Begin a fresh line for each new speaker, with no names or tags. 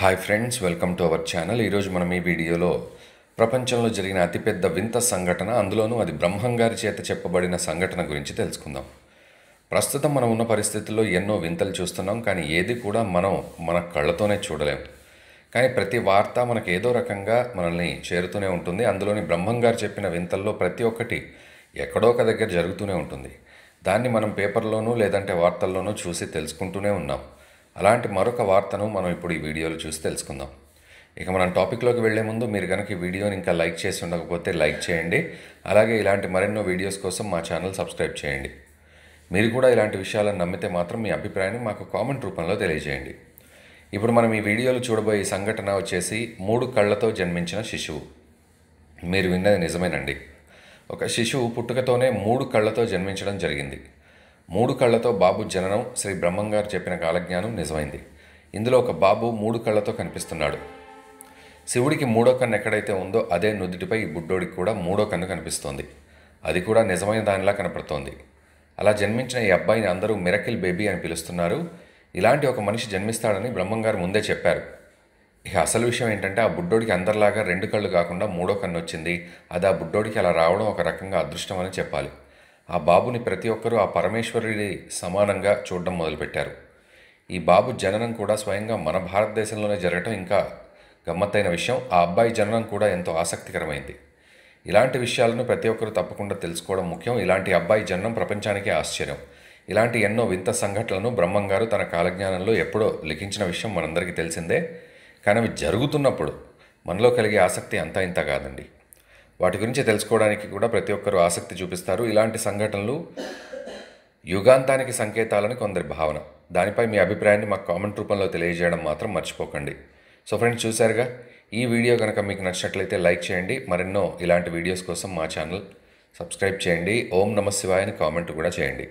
hi friends welcome to our channel ఈరోజు మనం ఈ వీడియోలో ప్రపంచంలో జరిగిన అతిపెద్ద వింత సంఘటన అందులోనూ అది బ్రహ్మంగారి చేత చెప్పబడిన సంఘటన గురించి తెలుసుకుందాం ప్రస్తుతం మనం ఉన్న పరిస్థితుల్లో ఎన్నో వింతలు చూస్తున్నాం కానీ ఏది కూడా మనం మన కళ్ళతోనే చూడలేం కానీ ప్రతి వార్త మనకు ఏదో రకంగా మనల్ని చేరుతూనే ఉంటుంది అందులోని బ్రహ్మంగారు చెప్పిన వింతల్లో ప్రతి ఒక్కటి ఎక్కడో ఒక దగ్గర జరుగుతూనే ఉంటుంది దాన్ని మనం పేపర్లోనూ లేదంటే వార్తల్లోనూ చూసి తెలుసుకుంటూనే ఉన్నాం అలాంటి మరొక వార్తను మనం ఇప్పుడు ఈ వీడియోలో చూసి తెలుసుకుందాం ఇక మనం టాపిక్లోకి వెళ్లే ముందు మీరు కనుక ఈ వీడియోని ఇంకా లైక్ చేసి ఉండకపోతే లైక్ చేయండి అలాగే ఇలాంటి మరెన్నో వీడియోస్ కోసం మా ఛానల్ సబ్స్క్రైబ్ చేయండి మీరు కూడా ఇలాంటి విషయాలను నమ్మితే మాత్రం మీ అభిప్రాయాన్ని మాకు కామెంట్ రూపంలో తెలియజేయండి ఇప్పుడు మనం ఈ వీడియోలో చూడబోయే సంఘటన వచ్చేసి మూడు కళ్ళతో జన్మించిన శిశువు మీరు విన్నది నిజమేనండి ఒక శిశువు పుట్టుకతోనే మూడు కళ్ళతో జన్మించడం జరిగింది మూడు కళ్ళతో బాబు జననం శ్రీ బ్రహ్మంగారు చెప్పిన కాలజ్ఞానం నిజమైంది ఇందులో ఒక బాబు మూడు కళ్ళతో కనిపిస్తున్నాడు శివుడికి మూడో కన్ను ఎక్కడైతే ఉందో అదే నుదుటిపై ఈ బుడ్డోడికి కూడా మూడో కన్ను కనిపిస్తోంది అది కూడా నిజమైన దానిలా కనపడుతోంది అలా జన్మించిన ఈ అబ్బాయిని అందరూ మిరకిల్ బేబీ అని పిలుస్తున్నారు ఇలాంటి ఒక మనిషి జన్మిస్తాడని బ్రహ్మంగారు ముందే చెప్పారు ఇక అసలు విషయం ఏంటంటే ఆ బుడ్డోడికి అందరిలాగా రెండు కళ్ళు కాకుండా మూడో కన్ను వచ్చింది అది ఆ బుడ్డోడికి అలా రావడం ఒక రకంగా అదృష్టం అని చెప్పాలి ఆ బాబుని ప్రతి ఒక్కరూ ఆ పరమేశ్వరుడి సమానంగా చూడడం మొదలుపెట్టారు ఈ బాబు జననం కూడా స్వయంగా మన భారతదేశంలోనే జరగటం ఇంకా గమ్మత్తైన విషయం ఆ అబ్బాయి జననం కూడా ఎంతో ఆసక్తికరమైంది ఇలాంటి విషయాలను ప్రతి ఒక్కరూ తప్పకుండా తెలుసుకోవడం ముఖ్యం ఇలాంటి అబ్బాయి జననం ప్రపంచానికే ఆశ్చర్యం ఇలాంటి ఎన్నో వింత సంఘటనలను బ్రహ్మంగారు తన కాలజ్ఞానంలో ఎప్పుడో లిఖించిన విషయం మనందరికీ తెలిసిందే కానీ అవి జరుగుతున్నప్పుడు మనలో కలిగే ఆసక్తి అంతా ఇంత కాదండి వాటి గురించి తెలుసుకోవడానికి కూడా ప్రతి ఒక్కరూ ఆసక్తి చూపిస్తారు ఇలాంటి సంఘటనలు యుగాంతానికి సంకేతాలని కొందరి భావన దానిపై మీ అభిప్రాయాన్ని మాకు కామెంట్ రూపంలో తెలియజేయడం మాత్రం మర్చిపోకండి సో ఫ్రెండ్స్ చూశారుగా ఈ వీడియో కనుక మీకు నచ్చినట్లయితే లైక్ చేయండి మరెన్నో ఇలాంటి వీడియోస్ కోసం మా ఛానల్ సబ్స్క్రైబ్ చేయండి ఓం నమ శివాయని కామెంట్ కూడా చేయండి